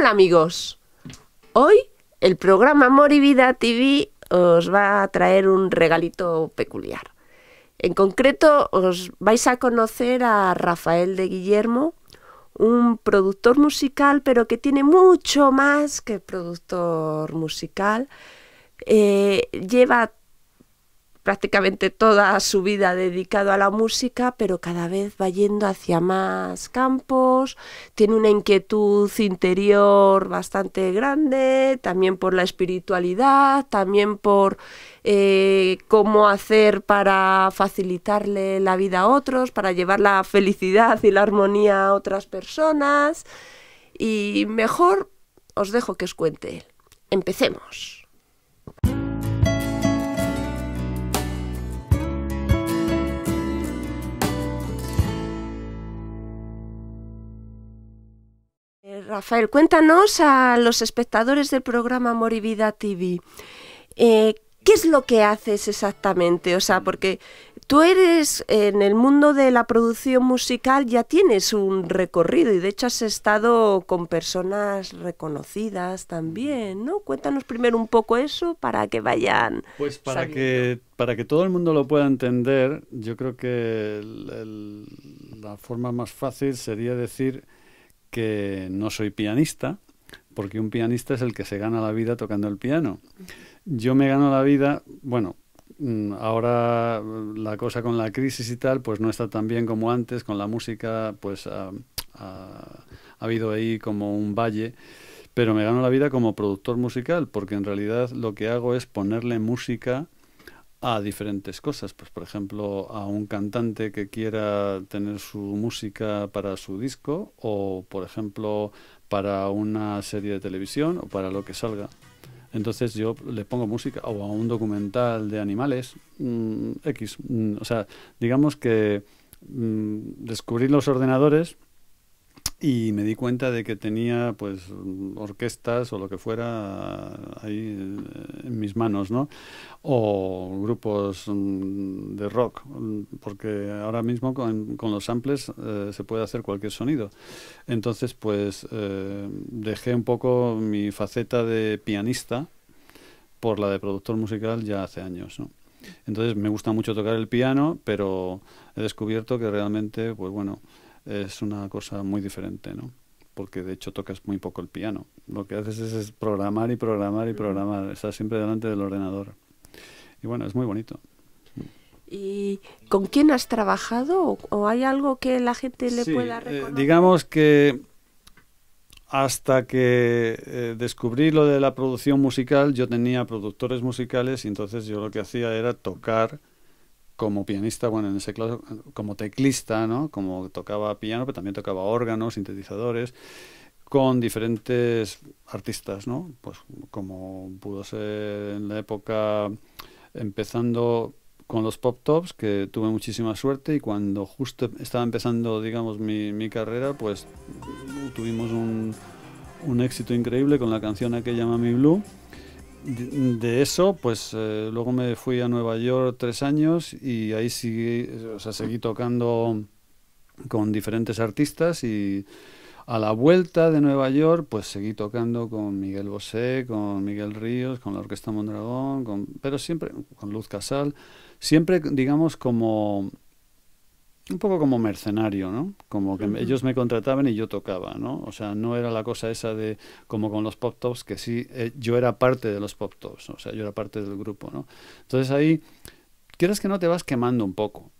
Hola amigos, hoy el programa Amor y Vida TV os va a traer un regalito peculiar. En concreto os vais a conocer a Rafael de Guillermo, un productor musical pero que tiene mucho más que productor musical. Eh, lleva prácticamente toda su vida dedicado a la música, pero cada vez va yendo hacia más campos, tiene una inquietud interior bastante grande, también por la espiritualidad, también por eh, cómo hacer para facilitarle la vida a otros, para llevar la felicidad y la armonía a otras personas. Y mejor os dejo que os cuente. Empecemos. Rafael, cuéntanos a los espectadores del programa Moribida TV, eh, ¿qué es lo que haces exactamente? O sea, porque tú eres en el mundo de la producción musical, ya tienes un recorrido y de hecho has estado con personas reconocidas también, ¿no? Cuéntanos primero un poco eso para que vayan. Pues para, que, para que todo el mundo lo pueda entender, yo creo que la forma más fácil sería decir que no soy pianista, porque un pianista es el que se gana la vida tocando el piano. Yo me gano la vida, bueno, mm, ahora la cosa con la crisis y tal, pues no está tan bien como antes, con la música, pues ah, ah, ha, habido ahí como un valle, pero me gano la vida como productor musical, porque en realidad lo que hago es ponerle música a diferentes cosas. Pues, por ejemplo, a un cantante que quiera tener su música para su disco o, por ejemplo, para una serie de televisión o para lo que salga. Entonces yo le pongo música o a un documental de animales mm, X. Mm, o sea, digamos que mm, descubrir los ordenadores y me di cuenta de que tenía pues mm, orquestas o lo que fuera ah, ahí eh, en mis manos, ¿no? O grupos mm, de rock, mm, porque ahora mismo con, los samples eh, se puede hacer cualquier sonido. Entonces pues eh, dejé un poco mi faceta de pianista por la de productor musical ya hace años, ¿no? Entonces me gusta mucho tocar el piano, pero he descubierto que realmente, pues bueno, es una cosa muy diferente, ¿no? Porque de hecho tocas muy poco el piano. Lo que haces es, programar y programar y programar. Estás siempre delante del ordenador. Y bueno, es muy bonito. ¿Y con quién has trabajado? ¿O hay algo que la gente le pueda eh, reconocer? digamos que hasta que eh, descubrí lo de la producción musical, yo tenía productores musicales y entonces yo lo que hacía era tocar como pianista, bueno, en ese como teclista, ¿no? Como tocaba piano, pero también tocaba órganos, sintetizadores, con diferentes artistas, ¿no? Pues como pudo ser en la época, empezando con los pop tops, que tuve muchísima suerte y cuando justo estaba empezando, digamos, mi, mi carrera, pues tuvimos un, un éxito increíble con la canción aquella mi Blue de eso, pues eh, luego me fui a Nueva York tres años y ahí seguí, o sea, seguí tocando con diferentes artistas y a la vuelta de Nueva York, pues seguí tocando con Miguel Bosé, con Miguel Ríos, con la Orquesta Mondragón, con, pero siempre con Luz Casal, siempre, digamos, como un poco como mercenario, ¿no? Como que ellos me contrataban y yo tocaba, ¿no? O sea, no era la cosa esa de como con los pop tops, que sí, eh, yo era parte de los pop tops, o sea, yo era parte del grupo, ¿no? Entonces ahí, quieres que no te vas quemando un poco,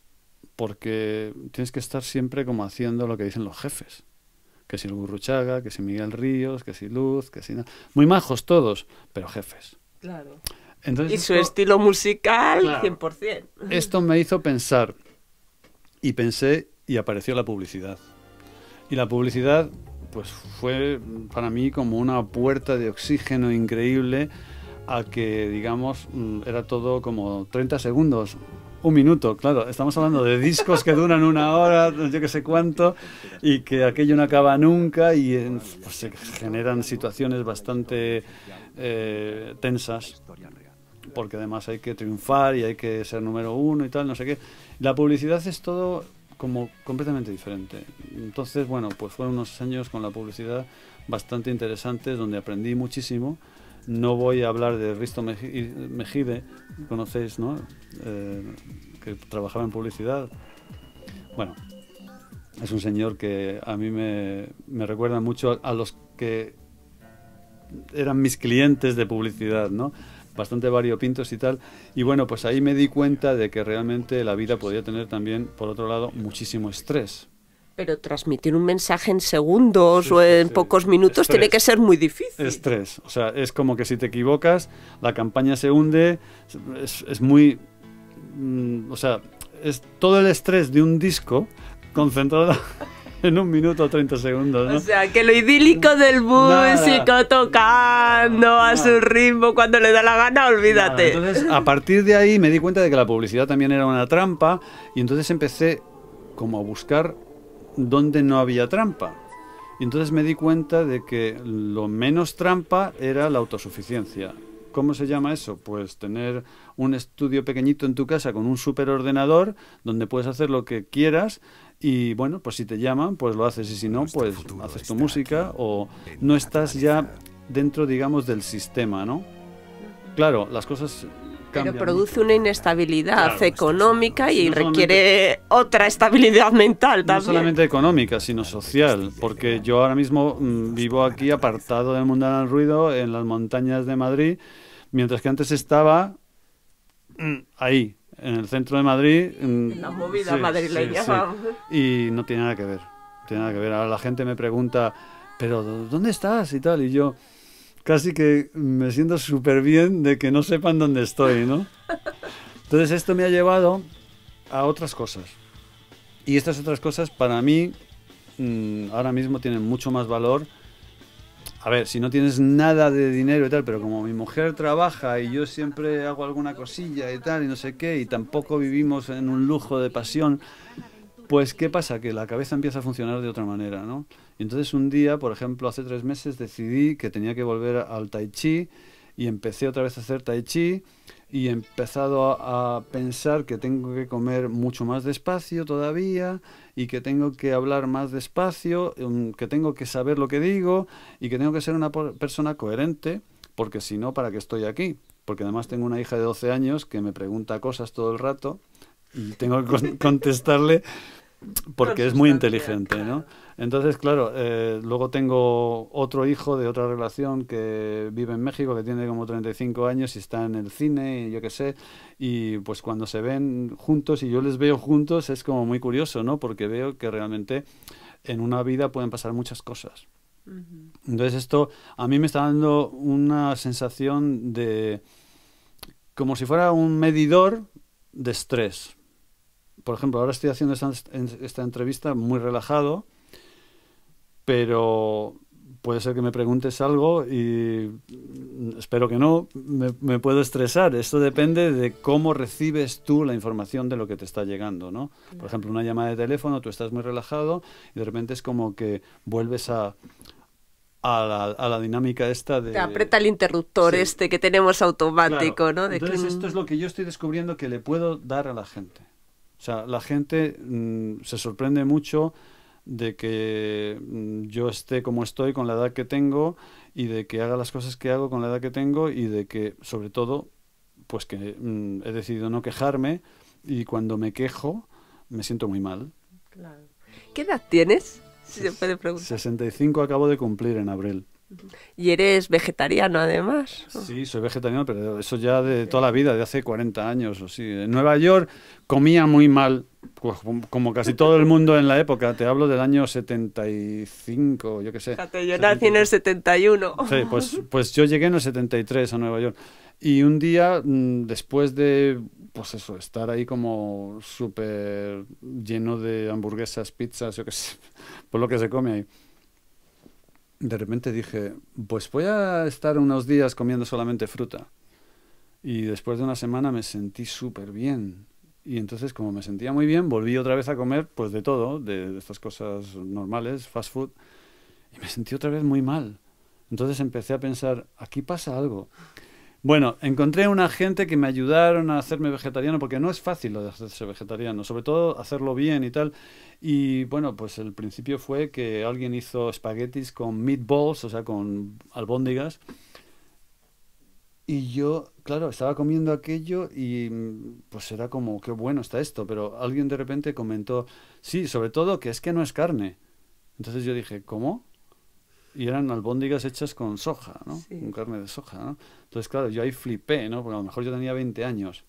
porque tienes que estar siempre como haciendo lo que dicen los jefes. Que si el Gurruchaga, que si Miguel Ríos, que si Luz, que si... Muy majos todos, pero jefes. Claro. Entonces, y su estilo musical, 100%. Esto me hizo pensar, y pensé y apareció la publicidad. Y la publicidad pues fue para mí como una puerta de oxígeno increíble a que digamos mm, era todo como 30 segundos, un minuto, claro, estamos hablando de discos que duran una hora, yo que sé cuánto, y que aquello no acaba nunca y pues, se generan situaciones bastante eh, tensas porque además hay que triunfar y hay que ser número uno y tal, no sé qué. La publicidad es todo como completamente diferente. Entonces, bueno, pues fueron unos años con la publicidad bastante interesantes donde aprendí muchísimo. No voy a hablar de Risto Mejide, conocéis, ¿no? Eh, que trabajaba en publicidad. Bueno, es un señor que a mí me, me recuerda mucho a, los que eran mis clientes de publicidad, ¿no? bastante variopintos y tal. Y bueno, pues ahí me di cuenta de que realmente la vida podía tener también, por otro lado, muchísimo estrés. Pero transmitir un mensaje en segundos o en pocos minutos tiene que ser muy difícil. Estrés. O sea, es como que si te equivocas, la campaña se hunde, es, es muy... Mm, o sea, es todo el estrés de un disco concentrado en un minuto 30 segundos. ¿no? O sea, que lo idílico del músico tocando a su ritmo cuando le da la gana, olvídate. Entonces, a partir de ahí me di cuenta de que la publicidad también era una trampa y entonces empecé como a buscar dónde no había trampa. Y entonces me di cuenta de que lo menos trampa era la autosuficiencia. ¿Cómo se llama eso? Pues tener un estudio pequeñito en tu casa con un superordenador donde puedes hacer lo que quieras y bueno, pues si te llaman, pues lo haces y si no, pues haces tu música o no estás ya dentro, digamos, del sistema, ¿no? Claro, las cosas pero produce una inestabilidad económica y requiere otra estabilidad mental también. No solamente económica, sino social, porque yo ahora mismo mm, vivo aquí apartado del del ruido en las montañas de Madrid Mientras que antes estaba mm, ahí, en el centro de Madrid. Mm, en la movida madrileña. Y no tiene nada que ver. tiene nada que ver. Ahora la gente me pregunta, ¿pero dónde estás? Y tal. Y yo casi que me siento súper bien de que no sepan dónde estoy, ¿no? Entonces esto me ha llevado a otras cosas. Y estas otras cosas para mí mm, ahora mismo tienen mucho más valor a ver, si no tienes nada de dinero y tal, pero como mi mujer trabaja y yo siempre hago alguna cosilla y tal, y no sé qué, y tampoco vivimos en un lujo de pasión, pues ¿qué pasa? Que la cabeza empieza a funcionar de otra manera, ¿no? entonces un día, por ejemplo, hace tres meses decidí que tenía que volver al tai chi y empecé otra vez a hacer tai chi y he empezado a, pensar que tengo que comer mucho más despacio todavía y que tengo que hablar más despacio, um, que tengo que saber lo que digo y que tengo que ser una persona coherente, porque si no, ¿para qué estoy aquí? Porque además tengo una hija de 12 años que me pregunta cosas todo el rato y tengo que contestarle porque es muy inteligente, ¿no? Entonces, claro, eh, luego tengo otro hijo de otra relación que vive en México, que tiene como 35 años y está en el cine, y yo qué sé, y pues cuando se ven juntos y yo les veo juntos es como muy curioso, ¿no? Porque veo que realmente en una vida pueden pasar muchas cosas. Entonces esto a mí me está dando una sensación de como si fuera un medidor de estrés, por ejemplo, ahora estoy haciendo esta, entrevista muy relajado, pero puede ser que me preguntes algo y espero que no, me, puedo estresar. Esto depende de cómo recibes tú la información de lo que te está llegando, ¿no? Por ejemplo, una llamada de teléfono, tú estás muy relajado y de repente es como que vuelves a... a, la, dinámica esta de... Te aprieta el interruptor este que tenemos automático, ¿no? Entonces esto es lo que yo estoy descubriendo que le puedo dar a la gente. O sea, la gente mm, se sorprende mucho de que mm, yo esté como estoy con la edad que tengo y de que haga las cosas que hago con la edad que tengo y de que, sobre todo, pues que mm, he decidido no quejarme y cuando me quejo me siento muy mal. ¿Qué edad tienes? 65 acabo de cumplir en abril. Y eres vegetariano además. Sí, soy vegetariano, pero eso ya de toda la vida, de hace 40 años o sí. En Nueva York comía muy mal, como casi todo el mundo en la época. Te hablo del año 75, yo qué sé. Fíjate, yo nací en el 71. Sí, pues, pues yo llegué en el 73 a Nueva York. Y un día, mm, después de, pues eso, estar ahí como súper lleno de hamburguesas, pizzas, yo qué sé, por lo que se come ahí de repente dije, pues voy a estar unos días comiendo solamente fruta. Y después de una semana me sentí súper bien. Y entonces, como me sentía muy bien, volví otra vez a comer, pues de todo, de, de estas cosas normales, fast food. Y me sentí otra vez muy mal. Entonces empecé a pensar, aquí pasa algo. Bueno, encontré una gente que me ayudaron a hacerme vegetariano, porque no es fácil lo de hacerse vegetariano, sobre todo hacerlo bien y tal. Y bueno, pues el principio fue que alguien hizo espaguetis con meatballs, o sea, con albóndigas. Y yo, claro, estaba comiendo aquello y mm, pues era como, qué bueno está esto, pero alguien de repente comentó, sí, sobre todo que es que no es carne. Entonces yo dije, ¿cómo? y eran albóndigas hechas con soja, ¿no? Con carne de soja, ¿no? Entonces, claro, yo ahí flipé, ¿no? Porque a lo mejor yo tenía 20 años.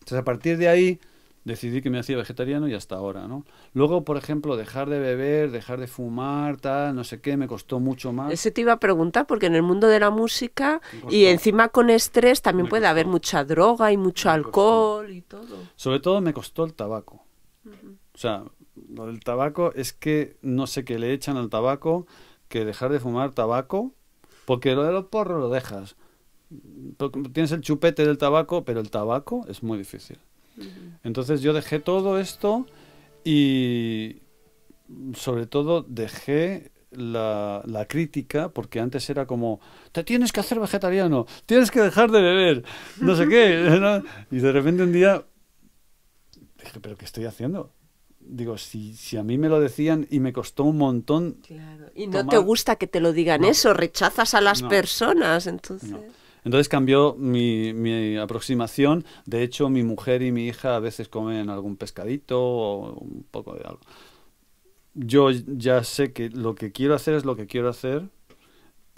Entonces, a partir de ahí decidí que me hacía vegetariano y hasta ahora, ¿no? Luego, por ejemplo, dejar de beber, dejar de fumar, tal, no sé qué, me costó mucho más. Ese te iba a preguntar, porque en el mundo de la música y encima con estrés también puede haber mucha droga y mucho alcohol y todo. Sobre todo me costó el tabaco. O sea, lo del tabaco es que no sé qué le echan al tabaco, que dejar de fumar tabaco, porque lo de los porros lo dejas. Tienes el chupete del tabaco, pero el tabaco es muy difícil. Entonces yo dejé todo esto y sobre todo dejé la, crítica, porque antes era como, te tienes que hacer vegetariano, tienes que dejar de beber, no sé qué. Y de repente un día dije, pero ¿qué estoy haciendo? digo, si, si a mí me lo decían y me costó un montón. Y no te gusta que te lo digan eso, rechazas a las personas, entonces. Entonces cambió mi, mi, aproximación. De hecho, mi mujer y mi hija a veces comen algún pescadito o un poco de algo. Yo ya sé que lo que quiero hacer es lo que quiero hacer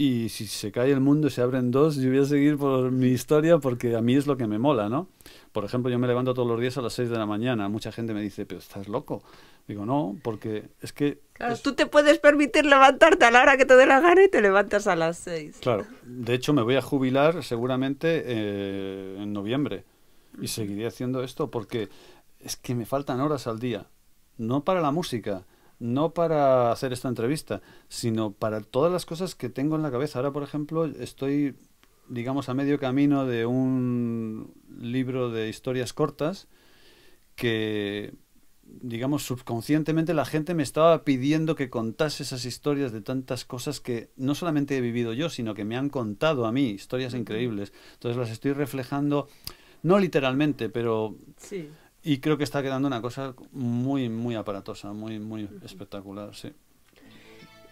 y si se cae el mundo, y se abren dos, yo voy a seguir por mi historia porque a mí es lo que me mola, ¿no? Por ejemplo, yo me levanto todos los días a las 6 de la mañana. Mucha gente me dice, pero estás loco. Digo, no, porque es que... Claro, tú te puedes permitir levantarte a la hora que te dé la gana y te levantas a las 6. Claro, de hecho me voy a jubilar seguramente eh, en noviembre y seguiré haciendo esto porque es que me faltan horas al día. No para la música, no para hacer esta entrevista, sino para todas las cosas que tengo en la cabeza. Ahora, por ejemplo, estoy, digamos, a medio camino de un libro de historias cortas que, digamos, subconscientemente la gente me estaba pidiendo que contase esas historias de tantas cosas que no solamente he vivido yo, sino que me han contado a mí, historias increíbles. Entonces las estoy reflejando, no literalmente, pero... Sí y creo que está quedando una cosa muy, muy aparatosa, muy, muy espectacular, sí.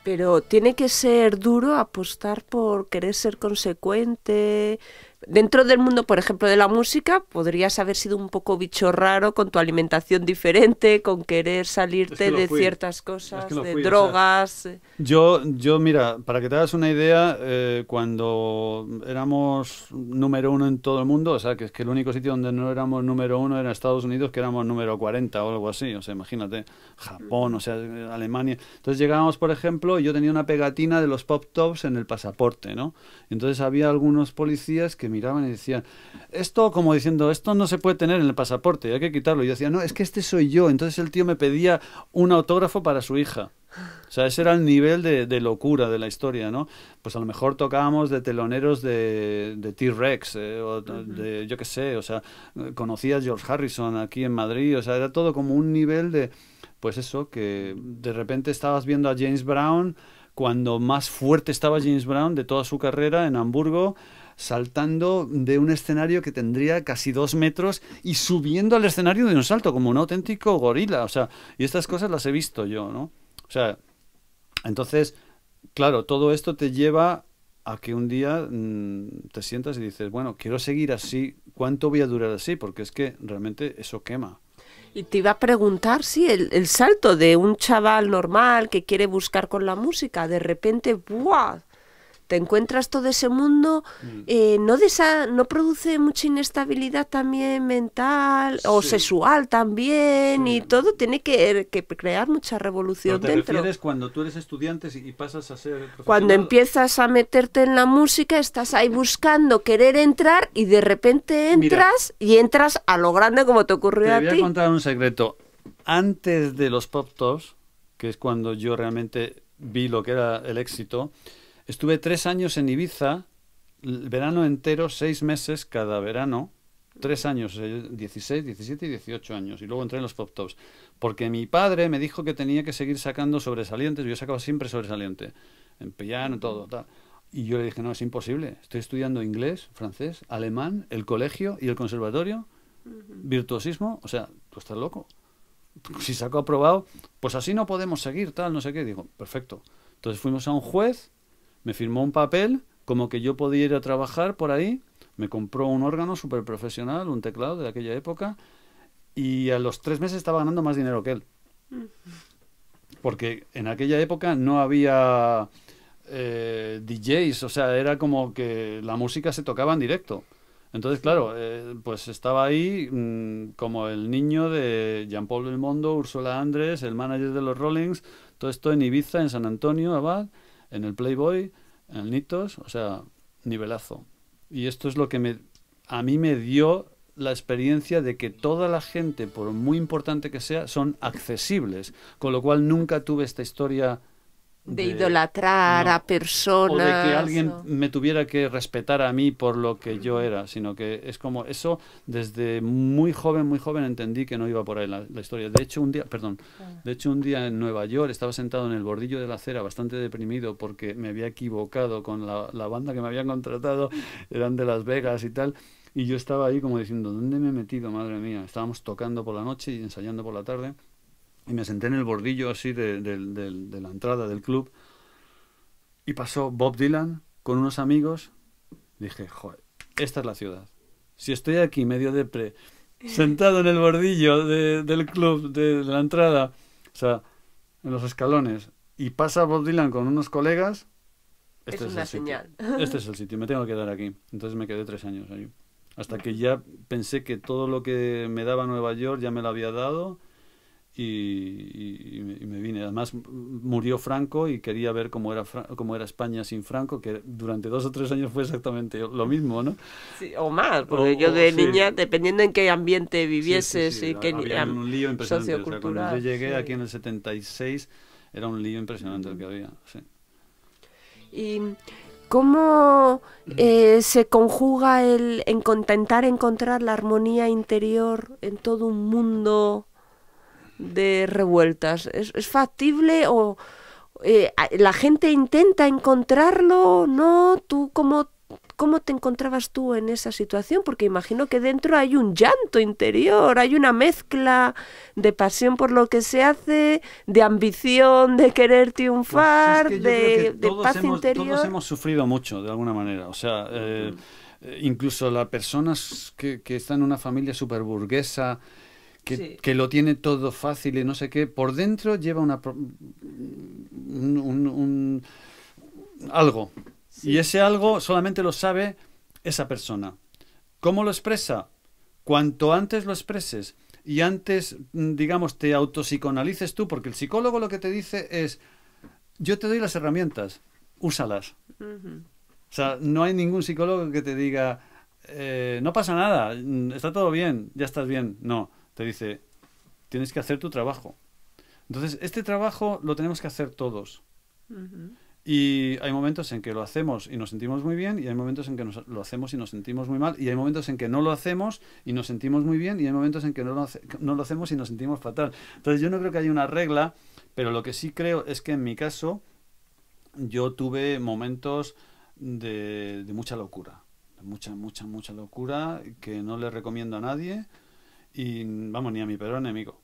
Pero tiene que ser duro apostar por querer ser consecuente, Dentro del mundo, por ejemplo, de la música, podrías haber sido un poco bicho raro con tu alimentación diferente, con querer salirte de ciertas cosas, de drogas. Eh. yo, yo, mira, para que te hagas una idea, eh, cuando éramos número uno en todo el mundo, o sea, que es que el único sitio donde no éramos número uno era Estados Unidos, que éramos número 40 o algo así, o sea, imagínate, Japón, o sea, Alemania. Entonces llegábamos, por ejemplo, yo tenía una pegatina de los pop tops en el pasaporte, ¿no? Entonces había algunos policías que miraban y decían, esto como diciendo, esto no se puede tener en el pasaporte, hay que quitarlo. Y yo decía, no, es que este soy yo. Entonces el tío me pedía un autógrafo para su hija. O sea, ese era el nivel de, locura de la historia, ¿no? Pues a lo mejor tocábamos de teloneros de, T-Rex, eh, o de, yo qué sé, o sea, conocía a George Harrison aquí en Madrid, o sea, era todo como un nivel de, pues eso, que de repente estabas viendo a James Brown cuando más fuerte estaba James Brown de toda su carrera en Hamburgo, saltando de un escenario que tendría casi dos metros y subiendo al escenario de un salto, como un auténtico gorila. O sea, y estas cosas las he visto yo, ¿no? O sea, entonces, claro, todo esto te lleva a que un día mm, te sientas y dices, bueno, quiero seguir así, ¿cuánto voy a durar así? Porque es que realmente eso quema. Y te iba a preguntar si sí, el, el, salto de un chaval normal que quiere buscar con la música, de repente, ¡buah! te encuentras todo ese mundo, mm. eh, ¿no, produce mucha inestabilidad también mental o sexual también? Y todo tiene que, crear mucha revolución dentro. te dentro. refieres cuando tú eres estudiante y pasas a ser Cuando empiezas a meterte en la música, estás ahí buscando querer entrar y de repente entras y entras a lo grande como te ocurrió a ti. Te voy a contar un secreto. Antes de los pop tops, que es cuando yo realmente vi lo que era el éxito, Estuve tres años en Ibiza, verano entero, seis meses cada verano, tres años, 16, eh, 17 y 18 años, y luego entré en los pop tops, porque mi padre me dijo que tenía que seguir sacando sobresalientes, yo sacaba siempre sobresaliente, en piano, todo, tal. Y yo le dije, no, es imposible, estoy estudiando inglés, francés, alemán, el colegio y el conservatorio, virtuosismo, o sea, tú estás loco. Si saco aprobado, pues así no podemos seguir, tal, no sé qué. Digo, perfecto. Entonces fuimos a un juez me firmó un papel como que yo podía ir a trabajar por ahí. Me compró un órgano súper profesional, un teclado de aquella época. Y a los tres meses estaba ganando más dinero que él. Mm. Porque en aquella época no había eh, DJs, o sea, era como que la música se tocaba en directo. Entonces, claro, eh, pues estaba ahí mm, como el niño de Jean-Paul Belmondo, Ursula Andrés, el manager de los Rollings, todo esto en Ibiza, en San Antonio, Abad en el Playboy, en el Nitos, o sea, nivelazo. Y esto es lo que me, a mí me dio la experiencia de que toda la gente, por muy importante que sea, son accesibles, con lo cual nunca tuve esta historia de, idolatrar a personas. O de que alguien me tuviera que respetar a mí por lo que yo era, sino que es como eso, desde muy joven, muy joven entendí que no iba por ahí la, historia. De hecho, un día, perdón, ah. de hecho un día en Nueva York estaba sentado en el bordillo de la acera bastante deprimido porque me había equivocado con la, la banda que me habían contratado, eran de Las Vegas y tal. Y yo estaba ahí como diciendo, ¿dónde me he metido, madre mía? Estábamos tocando por la noche y ensayando por la tarde y me senté en el bordillo así de, la entrada del club y pasó Bob Dylan con unos amigos. Dije, joder, esta es la ciudad. Si estoy aquí medio de pre, sentado en el bordillo del club, de, la entrada, o sea, en los escalones, y pasa Bob Dylan con unos colegas, este es, el señal. Sitio. Este es el sitio, me tengo que quedar aquí. Entonces me quedé tres años ahí. Hasta que ya pensé que todo lo que me daba Nueva York ya me lo había dado y, me vine. Además murió Franco y quería ver cómo era, cómo era España sin Franco, que durante dos o tres años fue exactamente lo mismo, ¿no? Sí, o más, porque yo de niña, dependiendo en qué ambiente vivieses y qué había un lío impresionante. cuando yo llegué aquí en el 76 era un lío impresionante el que había. Y ¿Cómo eh, se conjuga el intentar encontrar la armonía interior en todo un mundo de revueltas? ¿Es, factible o eh, la gente intenta encontrarlo? ¿No? ¿Tú cómo, cómo te encontrabas tú en esa situación? Porque imagino que dentro hay un llanto interior, hay una mezcla de pasión por lo que se hace, de ambición, de querer triunfar, pues de, paz interior. Todos hemos sufrido mucho, de alguna manera. O sea. Eh, eh, incluso las personas que, están en una familia superburguesa que, lo tiene todo fácil y no sé qué, por dentro lleva una, un, algo. Y ese algo solamente lo sabe esa persona. ¿Cómo lo expresa? Cuanto antes lo expreses y antes, mm, digamos, te autopsicoanalices tú, porque el psicólogo lo que te dice es, yo te doy las herramientas, úsalas. O sea, no hay ningún psicólogo que te diga, eh, no pasa nada, mm, está todo bien, ya estás bien. No, te dice, tienes que hacer tu trabajo. Entonces, este trabajo lo tenemos que hacer todos. Y hay momentos en que lo hacemos y nos sentimos muy bien, y hay momentos en que lo hacemos y nos sentimos muy mal, y hay momentos en que no lo hacemos y nos sentimos muy bien, y hay momentos en que no lo, hacemos y nos sentimos fatal. Entonces, yo no creo que haya una regla, pero lo que sí creo es que en mi caso, yo tuve momentos de, de mucha locura, mucha, mucha, mucha locura que no le recomiendo a nadie y vamos, ni a mi peor enemigo.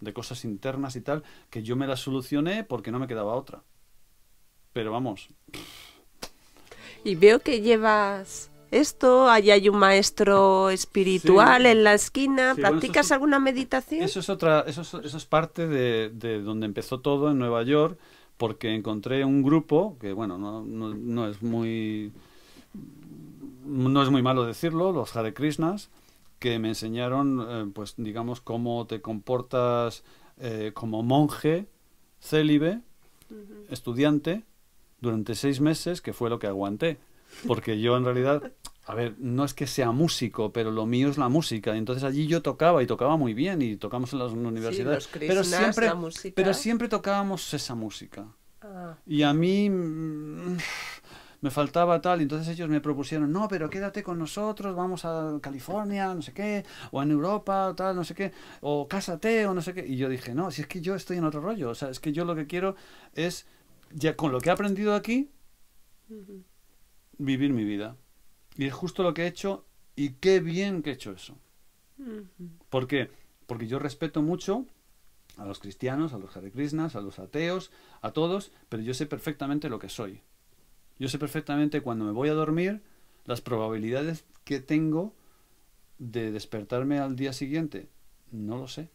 De cosas internas y tal, que yo me las solucioné porque no me quedaba otra. Pero vamos. Y veo que llevas esto, ahí hay un maestro espiritual en la esquina, ¿practicas alguna meditación? Eso es otra, eso es, parte de, de, donde empezó todo en Nueva York, porque encontré un grupo que bueno, no, es muy no es muy malo decirlo, los Hare Krishnas, que me enseñaron, eh, pues digamos, cómo te comportas eh, como monje, célibe, estudiante, durante seis meses, que fue lo que aguanté. Porque yo en realidad, a ver, no es que sea músico, pero lo mío es la música. y Entonces allí yo tocaba y tocaba muy bien y tocamos en las universidades. pero, siempre, pero siempre tocábamos esa música. Ah. Y a mí... Mm, me faltaba tal, y entonces ellos me propusieron, no, pero quédate con nosotros, vamos a California, no sé qué, o en Europa, tal, no sé qué, o cásate, o no sé qué. Y yo dije, no, si es que yo estoy en otro rollo, o sea, es que yo lo que quiero es, ya con lo que he aprendido aquí, vivir mi vida. Y es justo lo que he hecho, y qué bien que he hecho eso. porque ¿Por qué? Porque yo respeto mucho a los cristianos, a los Hare a los ateos, a todos, pero yo sé perfectamente lo que soy. Yo sé perfectamente cuando me voy a dormir las probabilidades que tengo de despertarme al día siguiente. No lo sé.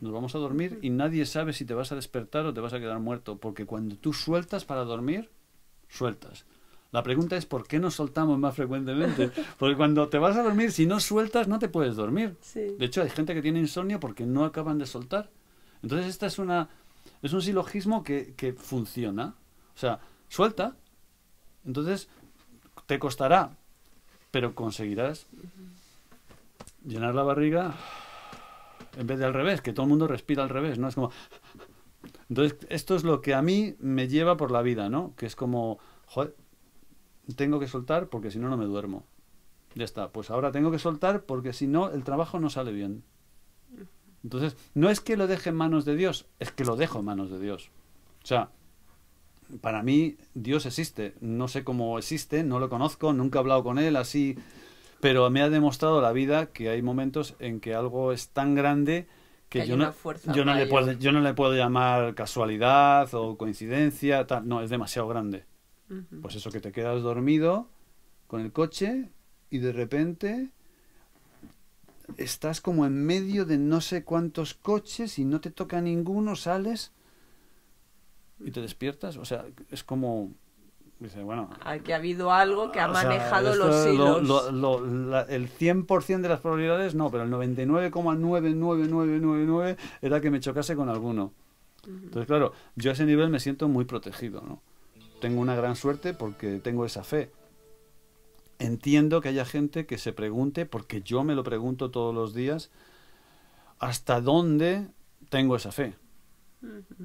Nos vamos a dormir y nadie sabe si te vas a despertar o te vas a quedar muerto, porque cuando tú sueltas para dormir, sueltas. La pregunta es por qué no soltamos más frecuentemente. Porque cuando te vas a dormir, si no sueltas, no te puedes dormir. De hecho, hay gente que tiene insomnio porque no acaban de soltar. Entonces, esta es una es un silogismo que, que funciona. O sea, suelta, entonces, te costará, pero conseguirás llenar la barriga en vez de al revés, que todo el mundo respira al revés, ¿no? Es como... Entonces, esto es lo que a mí me lleva por la vida, ¿no? Que es como, joder, tengo que soltar porque si no, no me duermo. Ya está, pues ahora tengo que soltar porque si no, el trabajo no sale bien. Entonces, no es que lo deje en manos de Dios, es que lo dejo en manos de Dios. O sea, para mí Dios existe. No sé cómo existe, no lo conozco, nunca he hablado con él así, pero me ha demostrado la vida que hay momentos en que algo es tan grande que, yo, no, yo, no le puedo, yo no le puedo llamar casualidad o coincidencia, no, es demasiado grande. Pues eso que te quedas dormido con el coche y de repente estás como en medio de no sé cuántos coches y no te toca ninguno, sales y te despiertas, o sea, es como... Dice, bueno, que ha habido algo que ha manejado los hilos. Lo, lo, el 100% de las probabilidades no, pero el 99,99999 era que me chocase con alguno. Entonces, claro, yo a ese nivel me siento muy protegido. ¿no? Tengo una gran suerte porque tengo esa fe. Entiendo que haya gente que se pregunte, porque yo me lo pregunto todos los días, hasta dónde tengo esa fe.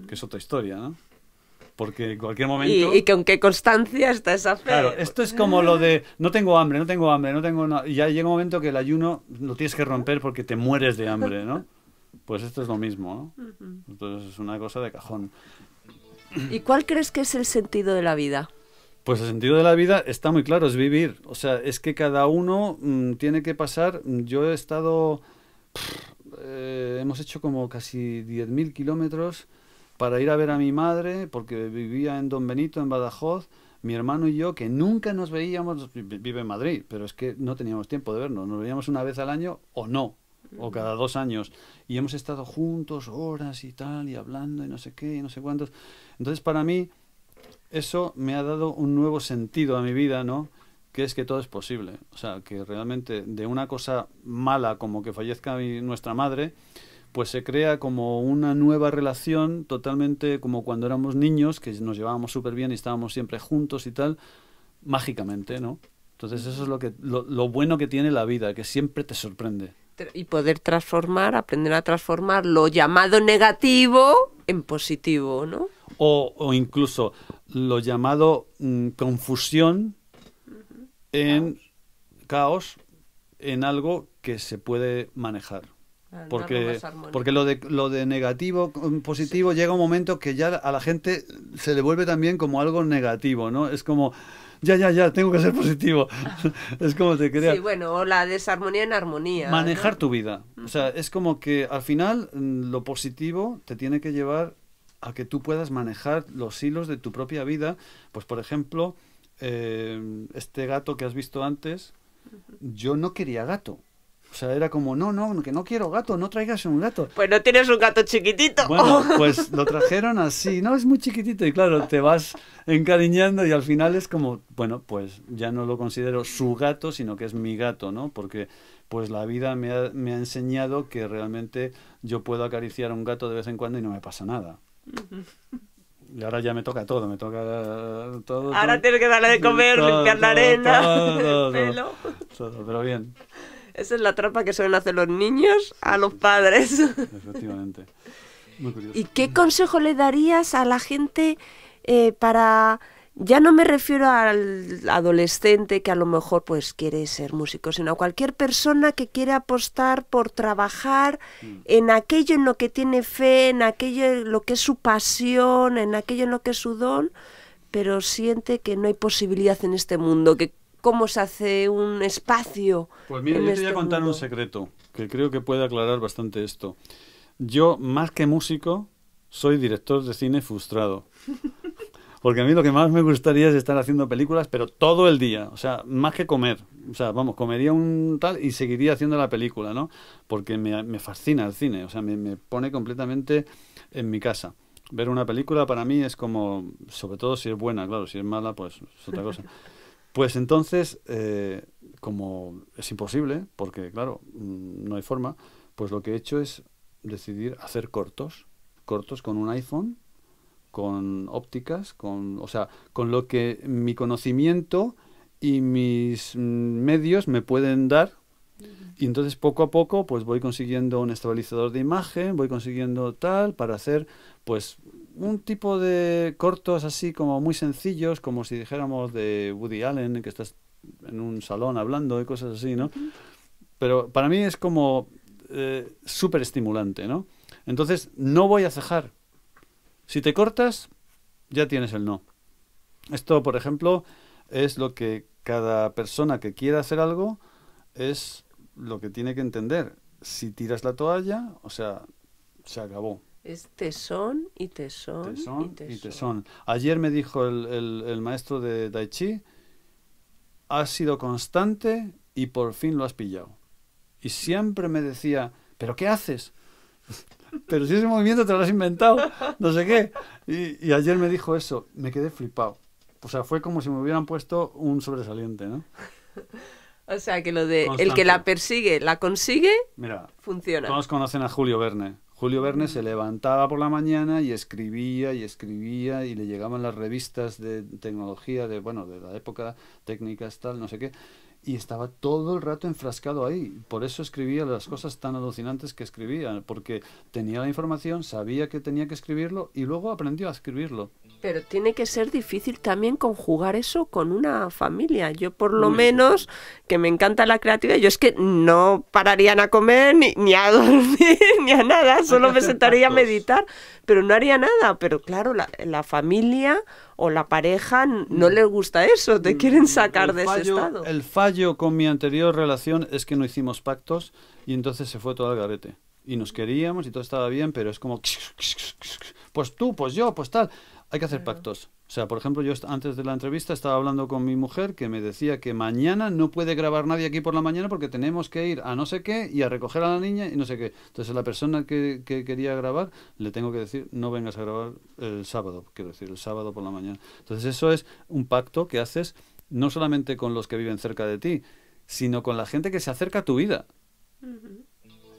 Que es otra historia, ¿no? porque en cualquier momento... Y, y que aunque constancia está esa fe. Claro, esto es como lo de no tengo hambre, no tengo hambre, no tengo... y ya llega un momento que el ayuno lo tienes que romper porque te mueres de hambre, ¿no? Pues esto es lo mismo, ¿no? Entonces es una cosa de cajón. ¿Y cuál crees que es el sentido de la vida? Pues el sentido de la vida está muy claro, es vivir. O sea, es que cada uno mm, tiene que pasar. Yo he estado... Eh, hemos hecho como casi 10.000 kilómetros para ir a ver a mi madre, porque vivía en Don Benito, en Badajoz, mi hermano y yo, que nunca nos veíamos, vive en Madrid, pero es que no teníamos tiempo de vernos, nos veíamos una vez al año o no, o mm. cada dos años, y hemos estado juntos horas y tal, y hablando y no sé qué, y no sé cuántos. Entonces, para mí, eso me ha dado un nuevo sentido a mi vida, ¿no? que es que todo es posible. O sea, que realmente de una cosa mala como que fallezca nuestra madre, pues se crea como una nueva relación totalmente como cuando éramos niños, que nos llevábamos súper bien y estábamos siempre juntos y tal, mágicamente, ¿no? Entonces eso es lo, que, lo, bueno que tiene la vida, que siempre te sorprende y poder transformar, aprender a transformar lo llamado negativo en positivo, ¿no? O, incluso lo llamado mm, confusión en caos. en algo que se puede manejar. Porque, porque lo, de, lo de negativo, mm, positivo, llega un momento que ya a la gente se devuelve también como algo negativo, ¿no? Es como, ya, ya, ya, tengo que ser positivo. es como te crea. Sí, bueno, o la desarmonía en armonía. Manejar tu vida. O sea, es como que al final mm, lo positivo te tiene que llevar a que tú puedas manejar los hilos de tu propia vida. Pues, por ejemplo, eh, este gato que has visto antes, yo no quería gato o sea, era como, no, no, que no quiero gato, no traigas un gato. Pues no tienes un gato chiquitito. Bueno, pues lo trajeron así, no, es muy chiquitito y claro, te vas encariñando y al final es como, bueno, pues ya no lo considero su gato, sino que es mi gato, ¿no? Porque pues la vida me ha, enseñado que realmente yo puedo acariciar a un gato de vez en cuando y no me pasa nada. Y ahora ya me toca todo, me toca todo. Ahora tienes que darle de comer, limpiar la arena, el pelo. Todo, pero bien. Esa es la trampa que suelen hacer los niños a los padres. Efectivamente. ¿Y qué consejo le darías a la gente eh, para... Ya no me refiero al adolescente que a lo mejor pues quiere ser músico, sino a cualquier persona que quiere apostar por trabajar mm. en aquello en lo que tiene fe, en aquello en lo que es su pasión, en aquello en lo que es su don, pero siente que no hay posibilidad en este mundo, que cómo se hace un espacio. Pues mira, yo te voy a este contar un secreto que creo que puede aclarar bastante esto. Yo, más que músico, soy director de cine frustrado. Porque a mí lo que más me gustaría es estar haciendo películas, pero todo el día. O sea, más que comer. O sea, vamos, comería un tal y seguiría haciendo la película, ¿no? Porque me, fascina el cine. O sea, me, me pone completamente en mi casa ver una película para mí es como, sobre todo si es buena, claro, si es mala, pues es otra cosa. Pues entonces, eh, como es imposible, porque claro, mm, no hay forma, pues lo que he hecho es decidir hacer cortos, cortos con un iPhone, con ópticas, con, o sea, con lo que mi conocimiento y mis mm, medios me pueden dar. Y entonces poco a poco pues voy consiguiendo un estabilizador de imagen, voy consiguiendo tal para hacer pues un tipo de cortos así como muy sencillos, como si dijéramos de Woody Allen, que estás en un salón hablando y cosas así, ¿no? Pero para mí es como eh, súper estimulante, ¿no? Entonces, no voy a cejar. Si te cortas, ya tienes el no. Esto, por ejemplo, es lo que cada persona que quiera hacer algo es lo que tiene que entender. Si tiras la toalla, o sea, se acabó. Es tesón y tesón. y tesón. Ayer me dijo el, maestro de daichi has sido constante y por fin lo has pillado. Y siempre me decía, ¿pero qué haces? Pero si ese movimiento te lo has inventado, no sé qué. Y, ayer me dijo eso, me quedé flipado. O sea, fue como si me hubieran puesto un sobresaliente, ¿no? O sea, que lo de el que la persigue, la consigue, Mira, funciona. Todos conocen a Julio Verne. Julio Verne se levantaba por la mañana y escribía y escribía y le llegaban las revistas de tecnología, de bueno, de la época, técnicas, tal, no sé qué, y estaba todo el rato enfrascado ahí. Por eso escribía las cosas tan alucinantes que escribía, porque tenía la información, sabía que tenía que escribirlo y luego aprendió a escribirlo. Pero tiene que ser difícil también conjugar eso con una familia. Yo por lo menos, que me encanta la creatividad, yo es que no pararían a comer, ni, ni a dormir, ni a nada, solo me sentaría a meditar, pero no haría nada. Pero claro, la, la familia o la pareja no mm. le gusta eso, te mm. quieren sacar de ese estado. El fallo con mi anterior relación es que no hicimos pactos y entonces se fue todo al garete. Y nos queríamos y todo estaba bien, pero es como... Pues tú, pues yo, pues tal. Hay que hacer pactos. O sea, por ejemplo, yo antes de la entrevista estaba hablando con mi mujer que me decía que mañana no puede grabar nadie aquí por la mañana porque tenemos que ir a no sé qué y a recoger a la niña y no sé qué. Entonces, la persona que, quería grabar le tengo que decir, no vengas a grabar el sábado, quiero decir, el sábado por la mañana. Entonces, eso es un pacto que haces no solamente con los que viven cerca de ti, sino con la gente que se acerca a tu vida.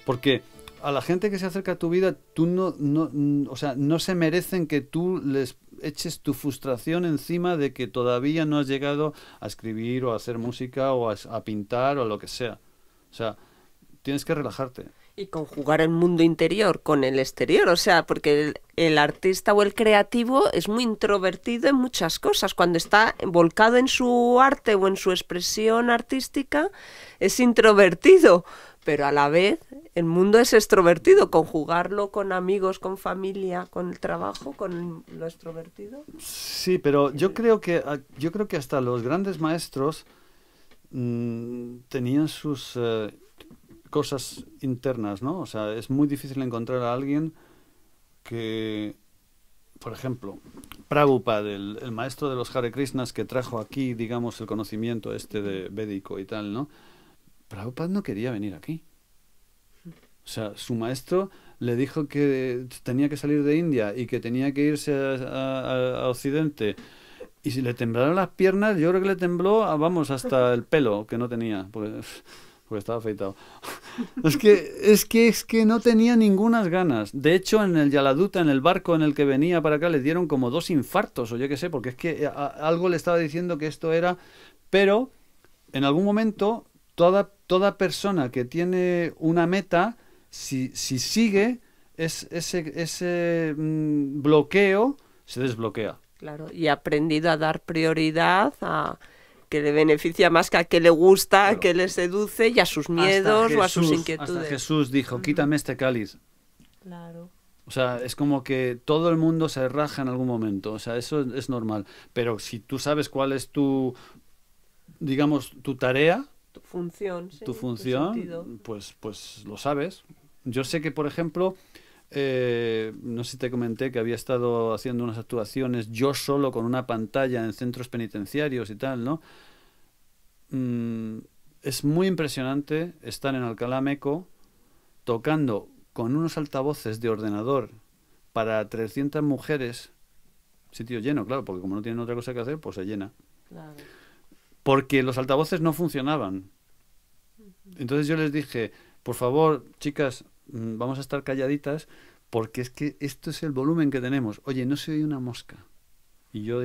Porque a la gente que se acerca a tu vida, tú no, sea, no se merecen que tú les eches tu frustración encima de que todavía no has llegado a escribir o a hacer música o a, pintar o a lo que sea. O sea, tienes que relajarte. Y conjugar el mundo interior con el exterior, o sea, porque el, el, artista o el creativo es muy introvertido en muchas cosas. Cuando está volcado en su arte o en su expresión artística, es introvertido, pero a la vez el mundo es extrovertido. Conjugarlo con amigos, con familia, con el trabajo, con lo extrovertido. Sí, pero yo creo que, ah, yo creo que hasta los grandes maestros mm, tenían sus eh, cosas internas, ¿no? O sea, es muy difícil encontrar a alguien que, por ejemplo, Prabhupada, el, el maestro de los Hare Krishnas que trajo aquí, digamos, el conocimiento este de védico y tal, ¿no? Prabhupada no quería venir aquí. O sea, su maestro le dijo que tenía que salir de India y que tenía que irse a, Occidente. Y si le temblaron las piernas, yo creo que le tembló, ah, vamos, hasta el pelo que no tenía, porque, estaba afeitado. Es que, es que, es que no tenía ningunas ganas. De hecho, en el Yaladuta, en el barco en el que venía para acá, le dieron como dos infartos, o yo qué sé, porque es que eh, algo le estaba diciendo que esto era. Pero en algún momento toda, toda persona que tiene una meta, si, si sigue ese, mm, bloqueo, se desbloquea. Claro, y ha aprendido a dar prioridad a que le beneficia más que a que le gusta, que le seduce y a sus miedos o a sus inquietudes. Hasta Jesús dijo, quítame este cáliz. Claro. O sea, es como que todo el mundo se raja en algún momento. O sea, eso es normal. Pero si tú sabes cuál es tu, digamos, tu tarea, función, tu función, pues, pues lo sabes. Yo sé que, por ejemplo, eh, no sé si te comenté que había estado haciendo unas actuaciones yo solo con una pantalla en centros penitenciarios y tal, ¿no? Mm, es muy impresionante estar en Alcalá Meco tocando con unos altavoces de ordenador para 300 mujeres, sitio lleno, claro, porque como no tienen otra cosa que hacer, pues se llena. Porque los altavoces no funcionaban. Entonces yo les dije, por favor, chicas, mm, vamos a estar calladitas porque es que esto es el volumen que tenemos. Oye, no se oye una mosca. Y yo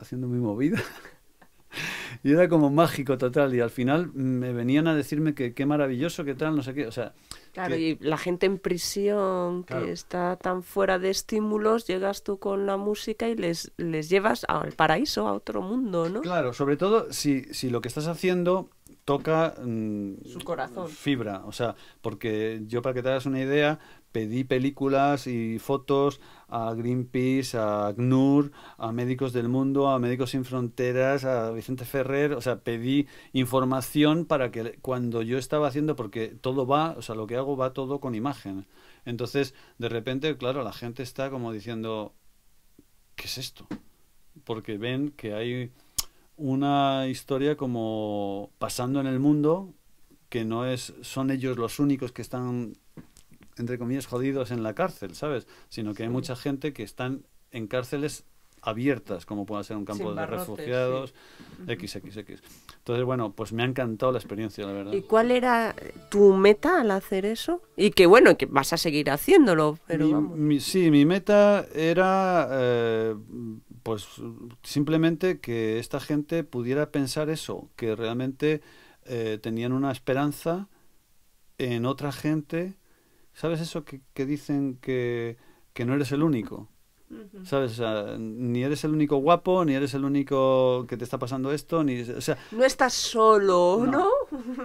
haciendo mi movida. y era como mágico total. Y al final mm, me venían a decirme que qué maravilloso, qué tal, no sé qué. sea, claro, y la gente en prisión que está tan fuera de estímulos, llegas tú con la música y les, les llevas al paraíso, a otro mundo, ¿no? Claro, sobre todo si, si lo que estás haciendo toca mm, su corazón. Fibra, o sea, porque yo para que te hagas una idea, pedí películas y fotos a Greenpeace, a Gnur, a Médicos del Mundo, a Médicos Sin Fronteras, a Vicente Ferrer, o sea, pedí información para que cuando yo estaba haciendo, porque todo va, o sea, lo que hago va todo con imagen. Entonces, de repente, claro, la gente está como diciendo, ¿qué es esto? Porque ven que hay una historia como pasando en el mundo, que no es, son ellos los únicos que están, entre comillas, jodidos en la cárcel, ¿sabes? Sino que hay mucha gente que están en cárceles abiertas, como pueda ser un campo de refugiados, XXX. Entonces, bueno, pues me ha encantado la experiencia, la verdad. ¿Y cuál era tu meta al hacer eso? Y que bueno, que vas a seguir haciéndolo, pero vamos. sí, mi meta era eh, pues simplemente que esta gente pudiera pensar eso, que realmente eh, tenían una esperanza en otra gente. ¿Sabes eso que, dicen que, no eres el único? ¿Sabes? ni eres el único guapo, ni eres el único que te está pasando esto, ni... no estás solo, ¿no?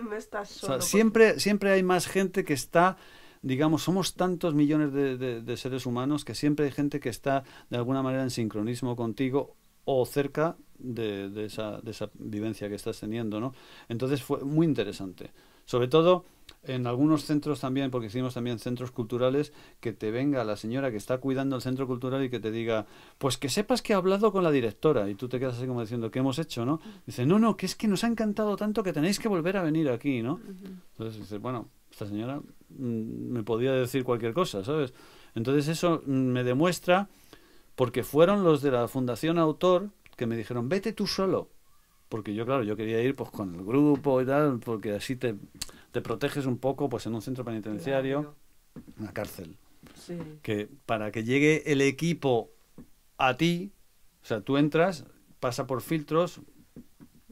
No, estás solo. siempre, siempre hay más gente que está digamos, somos tantos millones de, seres humanos que siempre hay gente que está de alguna manera en sincronismo contigo o cerca de, esa, vivencia que estás teniendo, ¿no? Entonces fue muy interesante. Sobre todo en algunos centros también, porque hicimos también centros culturales, que te venga la señora que está cuidando el centro cultural y que te diga, pues que sepas que he hablado con la directora. Y tú te quedas así como diciendo, ¿qué hemos hecho, no? Dice, no, no, que es que nos ha encantado tanto que tenéis que volver a venir aquí, ¿no? Entonces bueno, esta señora mm, me podía decir cualquier cosa, ¿sabes? Entonces eso mm, me demuestra, porque fueron los de la Fundación Autor que me dijeron, vete tú solo. Porque yo, claro, yo quería ir pues con el grupo y tal, porque así te, proteges un poco pues en un centro penitenciario, una cárcel. Que para que llegue el equipo a ti, o sea, tú entras, pasa por filtros,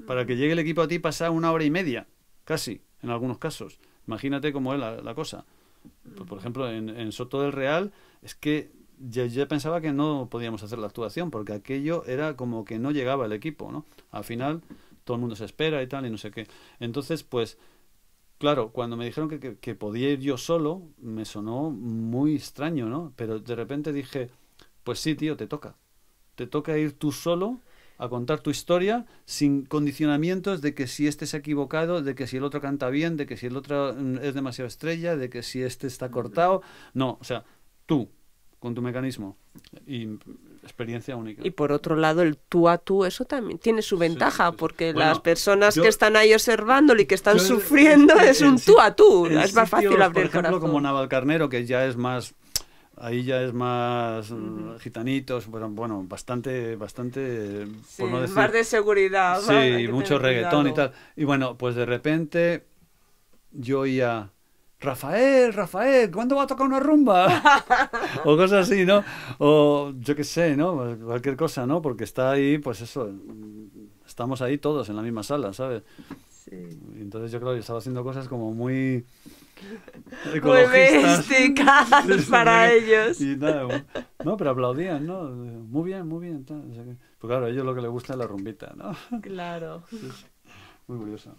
para que llegue el equipo a ti pasa una hora y media, casi, en algunos casos. Imagínate cómo es la, cosa. Pues, por, ejemplo, en, Soto del Real es que yo, pensaba que no podíamos hacer la actuación porque aquello era como que no llegaba el equipo, ¿no? Al final todo el mundo se espera y tal y no sé qué. Entonces, pues, claro, cuando me dijeron que, que, que podía ir yo solo, me sonó muy extraño, ¿no? Pero de repente dije, pues sí, tío, te toca. Te toca ir tú solo a contar tu historia sin condicionamientos de que si este es equivocado, de que si el otro canta bien, de que si el otro mm, es demasiado estrella, de que si este está cortado. No, o sea, tú, con tu mecanismo y experiencia única. Y por otro lado, el tú a tú, eso también tiene su ventaja, porque las personas que están ahí observándolo y que están sufriendo es un tú a tú, es más fácil abrir por ejemplo, como que ya es más Ahí ya es más mm, gitanitos, bueno, bueno, bastante, bastante, por no decir... Más de seguridad. Sí, y mucho reggaetón y tal. Y bueno, pues de repente yo ya... Rafael, Rafael, ¿cuándo va a tocar una rumba? o cosas así, ¿no? O yo qué sé, ¿no? Cualquier cosa, ¿no? Porque está ahí, pues eso, mm, estamos ahí todos en la misma sala, ¿sabes? Eh, entonces yo creo que estaba haciendo cosas como muy ecologistas. para ellos. no, pero aplaudían, ¿no? Muy bien, muy bien. O pues claro, a ellos lo que les gusta es la rumbita, ¿no? Claro. muy curioso.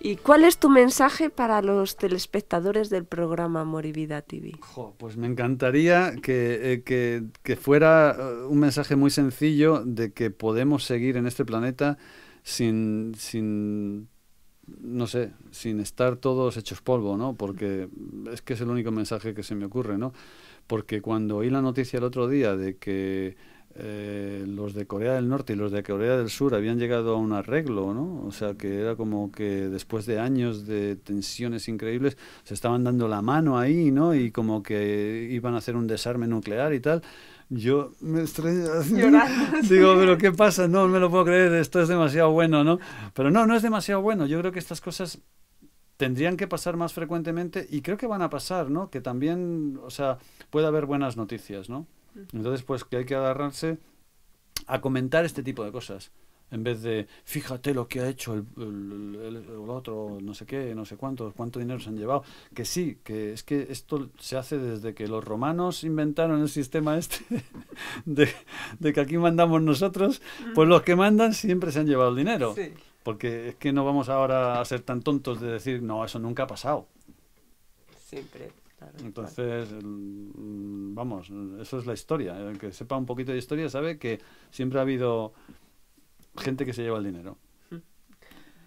¿Y cuál es tu mensaje para los telespectadores del programa Moribida TV? pues me encantaría que, eh, que, que fuera eh, un mensaje muy sencillo de que podemos seguir en este planeta sin, sin no sé, sin estar todos hechos polvo, ¿no? Porque es que es el único mensaje que se me ocurre, ¿no? Porque cuando oí la noticia el otro día de que eh, los de Corea del Norte y los de Corea del Sur habían llegado a un arreglo, ¿no? O sea, que era como que después de años de tensiones increíbles se estaban dando la mano ahí, ¿no? Y como que iban a hacer un desarme nuclear y tal yo me extraño Digo, pero ¿qué pasa? No, no me lo puedo creer, esto es demasiado bueno, ¿no? Pero no, no es demasiado bueno. Yo creo que estas cosas tendrían que pasar más frecuentemente y creo que van a pasar, ¿no? Que también, o sea, puede haber buenas noticias, ¿no? Entonces, pues que hay que agarrarse a comentar este tipo de cosas en vez de fíjate lo que ha hecho el, otro, no sé qué, no sé cuánto, cuánto dinero se han llevado. Que sí, que es que esto se hace desde que los romanos inventaron el sistema este de, que aquí mandamos nosotros, pues los que mandan siempre se han llevado el dinero. Porque es que no vamos ahora a ser tan tontos de decir, no, eso nunca ha pasado. Siempre. Entonces, mm, vamos, eso es la historia. El que sepa un poquito de historia sabe que siempre ha habido gente que se lleva el dinero.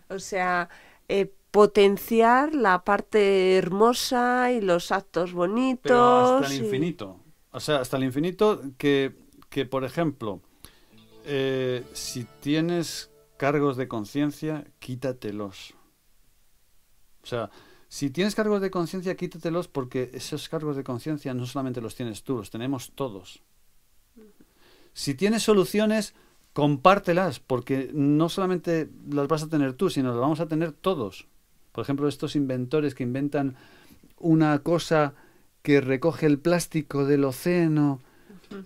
O sea, eh, potenciar la parte hermosa y los actos bonitos. Pero hasta el infinito. O sea, hasta el infinito que, por ejemplo, eh, si tienes cargos de conciencia, quítatelos. O sea, si tienes cargos de conciencia, quítatelos porque esos cargos de conciencia no solamente los tienes tú, los tenemos todos. Si tienes soluciones, compártelas, porque no solamente las vas a tener tú, sino las vamos a tener todos. Por ejemplo, estos inventores que inventan una cosa que recoge el plástico del océano.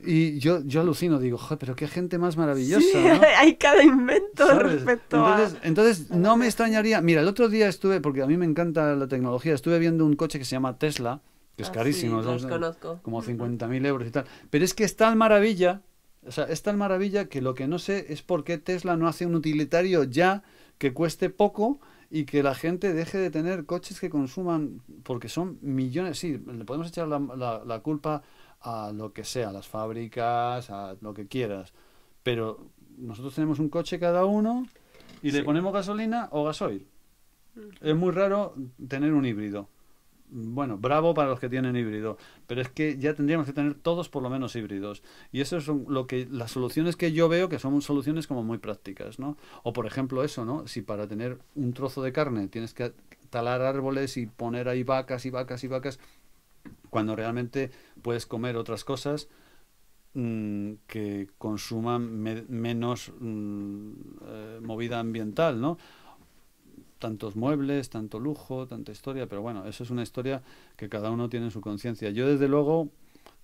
Y yo, yo alucino, digo, pero qué gente más maravillosa. Hay cada invento respecto entonces, Entonces, no me extrañaría. Mira, el otro día estuve, porque a mí me encanta la tecnología, estuve viendo un coche que se llama Tesla, que es ah, carísimo, sí, los como 50.000 euros y tal. Pero es que es tal maravilla o sea, es tan maravilla que lo que no sé es por qué Tesla no hace un utilitario ya que cueste poco y que la gente deje de tener coches que consuman, porque son millones, sí, le podemos echar la, la, culpa a lo que sea, a las fábricas, a lo que quieras, pero nosotros tenemos un coche cada uno y le ponemos gasolina o gasoil. Es muy raro tener un híbrido bueno, bravo para los que tienen híbrido, pero es que ya tendríamos que tener todos por lo menos híbridos. Y eso son lo que las soluciones que yo veo que son soluciones como muy prácticas, ¿no? O por ejemplo eso, ¿no? Si para tener un trozo de carne tienes que talar árboles y poner ahí vacas y vacas y vacas, cuando realmente puedes comer otras cosas mm, que consuman menos mm, eh, movida ambiental, ¿no? tantos muebles, tanto lujo, tanta historia, pero bueno, eso es una historia que cada uno tiene en su conciencia. Yo desde luego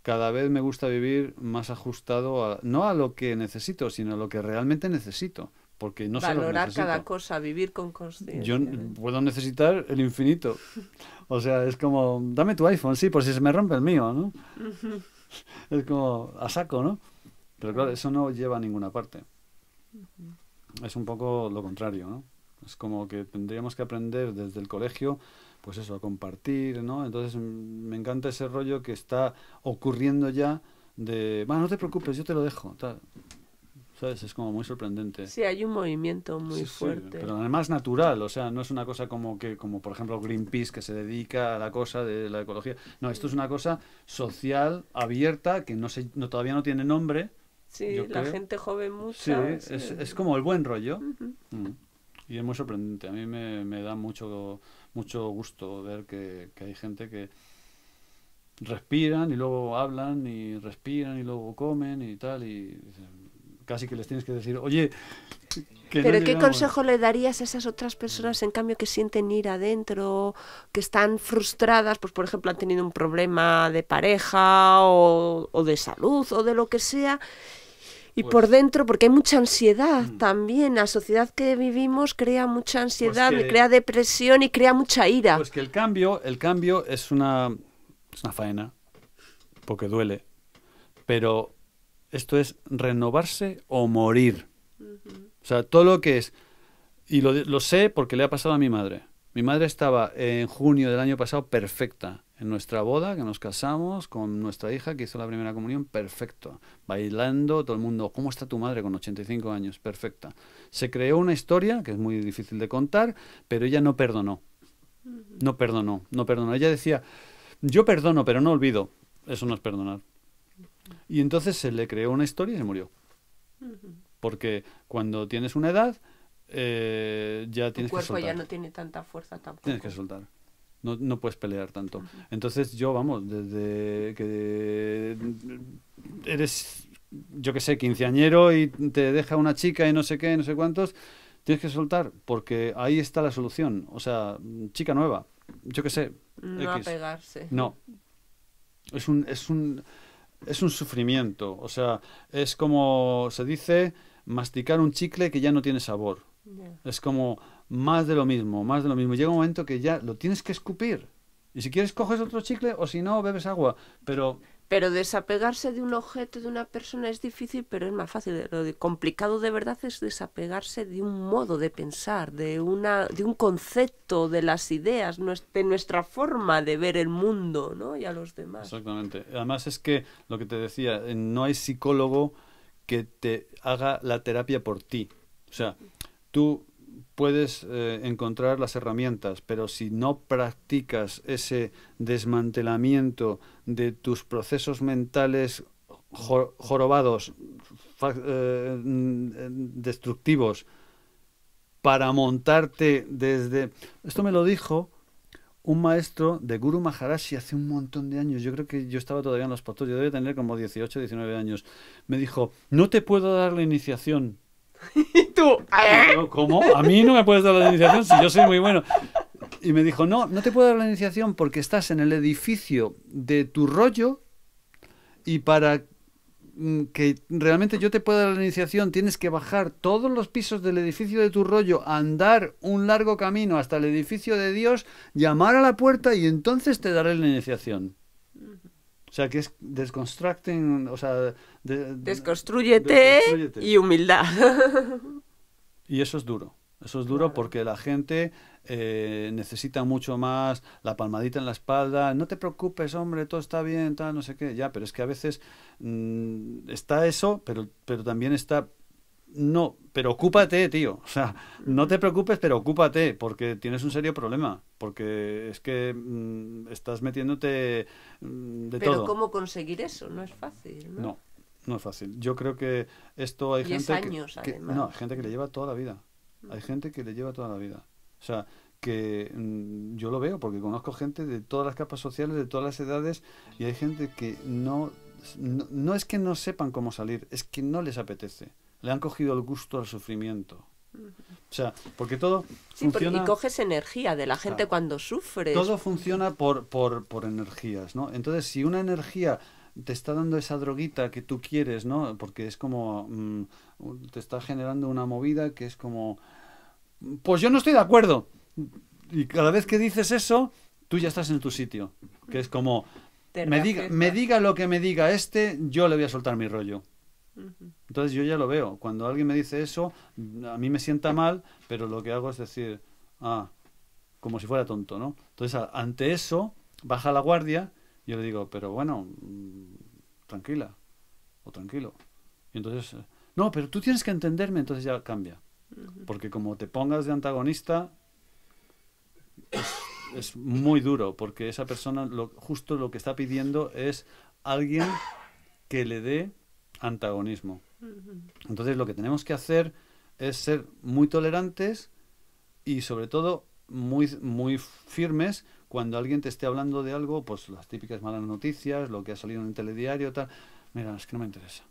cada vez me gusta vivir más ajustado, no a lo que necesito, sino a lo que realmente necesito. Porque no Valorar lo cada cosa, vivir con conciencia. Yo ¿eh? puedo necesitar el infinito. O sea, es como, dame tu iPhone, sí, por si se me rompe el mío, ¿no? es como, a saco, ¿no? Pero claro, eso no lleva a ninguna parte. Es un poco lo contrario, ¿no? Es como que tendríamos que aprender desde el colegio, pues eso, a compartir, ¿no? Entonces mm, me encanta ese rollo que está ocurriendo ya de, bueno, no te preocupes, yo te lo dejo, tal. ¿Sabes? Es como muy sorprendente. Sí, hay un movimiento muy fuerte. pero además natural, o sea, no es una cosa como que, como por ejemplo Greenpeace que se dedica a la cosa de la ecología. No, esto es una cosa social, abierta, que no, se, todavía no tiene nombre. Sí, la gente joven mucha. Sí, es, como el buen rollo y es muy sorprendente. A mí me, da mucho, mucho gusto ver que, hay gente que respiran y luego hablan y respiran y luego comen y tal y casi que les tienes que decir, oye, pero ¿qué consejo le darías a esas otras personas en cambio que sienten ir adentro, que están frustradas, pues por ejemplo han tenido un problema de pareja o, o de salud o de lo que sea y pues por dentro, porque hay mucha ansiedad mm. también. La sociedad que vivimos crea mucha pues ansiedad, crea depresión y crea mucha ira. Pues que el cambio, el cambio es una, es una faena, porque duele. Pero esto es renovarse o morir. O sea, todo lo que es. Y lo sé porque le ha pasado a mi madre. Mi madre estaba en junio del año pasado perfecta. En nuestra boda, que nos casamos con nuestra hija que hizo la primera comunión, perfecta. Bailando, todo el mundo, ¿cómo está tu madre con 85 años? Perfecta. Se creó una historia que es muy difícil de contar, pero ella no perdonó. No perdonó, no perdonó. Ella decía, yo perdono, pero no olvido. Eso no es perdonar. Y entonces se le creó una historia y se murió. Porque cuando tienes una edad, eh, ya tienes que soltar. cuerpo ya no tiene tanta fuerza tampoco. Tienes que soltar. No, puedes pelear tanto. Entonces yo, vamos, desde que eres, yo que sé, quinceañero y te deja una chica y no sé qué, no sé cuántos, tienes que soltar porque ahí está la solución. O sea, chica nueva, yo que sé. No apegarse. No. Es un, es un, es un sufrimiento. O sea, es como se dice masticar un chicle que ya no tiene sabor. Es como más de lo mismo, más de lo mismo. Llega un momento que ya lo tienes que escupir. Y si quieres coges otro chicle o si no, bebes agua. Pero... Pero desapegarse de un objeto, de una persona es difícil, pero es más fácil. Lo complicado de verdad es desapegarse de un modo de pensar, de, una, de un concepto, de las ideas, de nuestra forma de ver el mundo ¿no? y a los demás. Exactamente. Además es que, lo que te decía, eh, no hay psicólogo que te haga la terapia por ti. O sea, tú puedes eh, encontrar las herramientas, pero si no practicas ese desmantelamiento de tus procesos mentales jorobados, eh, mm, destructivos, para montarte desde... Esto me lo dijo un maestro de Guru Maharashi hace un montón de años, yo creo que yo estaba todavía en los pastores, yo debía tener como 18, 19 años, me dijo, no te puedo dar la iniciación y tú, ¿cómo? A mí no me puedes dar la iniciación si yo soy muy bueno. Y me dijo, no, no te puedo dar la iniciación porque estás en el edificio de tu rollo y para mm, que realmente yo te pueda dar la iniciación tienes que bajar todos los pisos del edificio de tu rollo, andar un largo camino hasta el edificio de Dios, llamar a la puerta y entonces te daré la iniciación. O sea, que es desconstructing, o sea... desconstruyete, y humildad. Y eso es duro. Eso es duro porque la gente eh, necesita mucho más la palmadita en la espalda. No te preocupes, hombre, todo está bien, tal, no sé qué. Ya, pero es que a veces mm, está eso, pero, pero también está no, pero ocúpate, tío. O sea, no te preocupes, pero ocúpate, porque tienes un serio problema. Porque es que mm, estás metiéndote mm, de todo. Pero ¿cómo conseguir eso? No es fácil, ¿no? No, no es fácil. Yo creo que esto hay gente. años, que, no, hay gente que le lleva toda la vida. Mm. Hay gente que le lleva toda la vida. O sea, que yo lo veo, porque conozco gente de todas las capas sociales, de todas las edades, y hay gente que No, no es que no sepan cómo salir, es que no les apetece le han cogido el gusto al sufrimiento. O sea, porque todo sí, Y coges energía de la gente cuando sufres. Todo funciona por, por, energías, ¿no? Entonces, si una energía te está dando esa droguita que tú quieres, ¿no? Porque es como... Mm, te está generando una movida que es como... Pues yo no estoy de acuerdo. Y cada vez que dices eso, tú ya estás en tu sitio. Que es como... Me diga, me diga lo que me diga este, yo le voy a soltar mi rollo. Entonces yo ya lo veo. Cuando alguien me dice eso, mm, a mí me sienta mal, pero lo que hago es decir, ah, como si fuera tonto, ¿no? Entonces ante eso, baja la guardia, yo le digo, pero bueno, mm, tranquila, o tranquilo. Y entonces, eh, no, pero tú tienes que entenderme, entonces ya cambia. Porque como te pongas de antagonista, es, es muy duro, porque esa persona lo, justo lo que está pidiendo es alguien que le dé antagonismo. Entonces lo que tenemos que hacer es ser muy tolerantes y sobre todo muy, muy firmes cuando alguien te esté hablando de algo, pues las típicas malas noticias, lo que ha salido en el telediario, tal. Mira, es que no me interesa.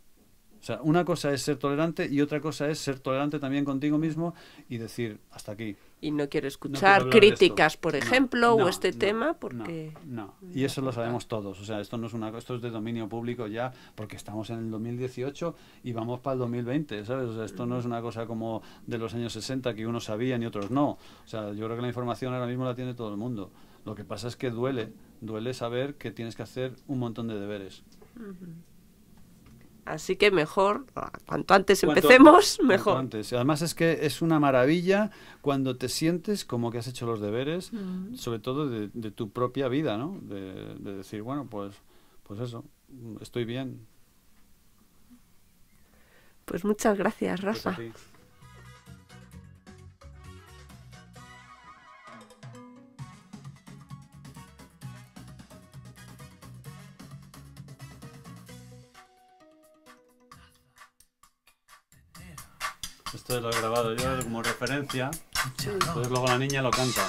O sea, una cosa es ser tolerante y otra cosa es ser tolerante también contigo mismo y decir, hasta aquí, y no quiero escuchar críticas, por ejemplo, o este tema, porque... No, y eso lo sabemos todos, o sea, esto no es una esto es de dominio público ya, porque estamos en el 2018 y vamos para el 2020, ¿sabes? O sea, esto no es una cosa como de los años 60 que unos sabían y otros no, o sea, yo creo que la información ahora mismo la tiene todo el mundo, lo que pasa es que duele, duele saber que tienes que hacer un montón de deberes. Así que mejor, cuanto antes empecemos, mejor. Antes. Además es que es una maravilla cuando te sientes como que has hecho los deberes, mm. sobre todo de, tu propia vida, ¿no? De, decir, bueno, pues, pues eso, estoy bien. Pues muchas gracias, pues Rafa. esto lo he grabado yo como referencia. Entonces luego la niña lo canta.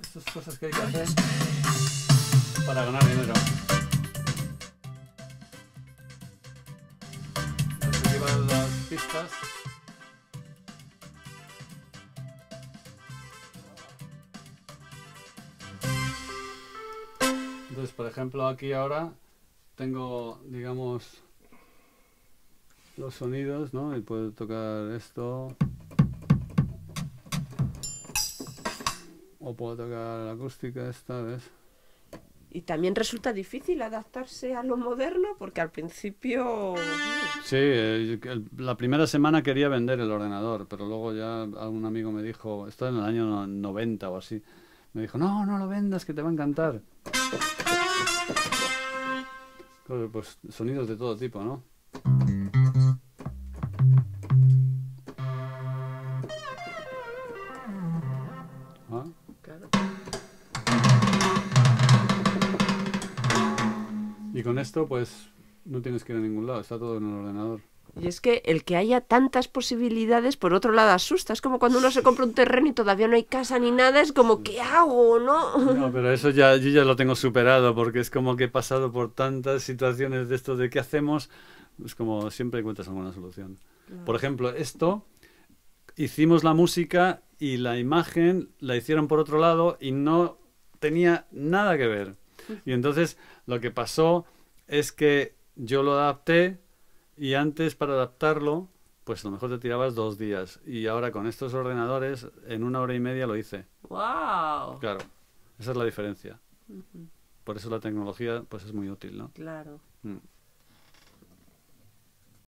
Estas cosas que hay que hacer para ganar dinero. Las pistas. ejemplo, aquí ahora tengo, digamos, los sonidos, ¿no? Y puedo tocar esto. O puedo tocar la acústica esta, ¿ves? Y también resulta difícil adaptarse a lo moderno porque al principio... Sí, eh, la primera semana quería vender el ordenador, pero luego ya un amigo me dijo, esto en el año 90 o así, me dijo, no, no lo vendas, que te va a encantar. Pues sonidos de todo tipo, ¿no? ¿Ah? Y con esto pues no tienes que ir a ningún lado, está todo en el ordenador. Y es que el que haya tantas posibilidades, por otro lado, asusta. Es como cuando uno se compra un terreno y todavía no hay casa ni nada, es como, ¿qué hago? No, no pero eso ya, yo ya lo tengo superado, porque es como que he pasado por tantas situaciones de esto de qué hacemos, es como siempre encuentras alguna solución. Por ejemplo, esto, hicimos la música y la imagen la hicieron por otro lado y no tenía nada que ver. Y entonces lo que pasó es que yo lo adapté y antes para adaptarlo, pues a lo mejor te tirabas dos días. Y ahora con estos ordenadores, en una hora y media lo hice. ¡Wow! Claro, esa es la diferencia. Por eso la tecnología pues es muy útil, ¿no? Claro. Mm.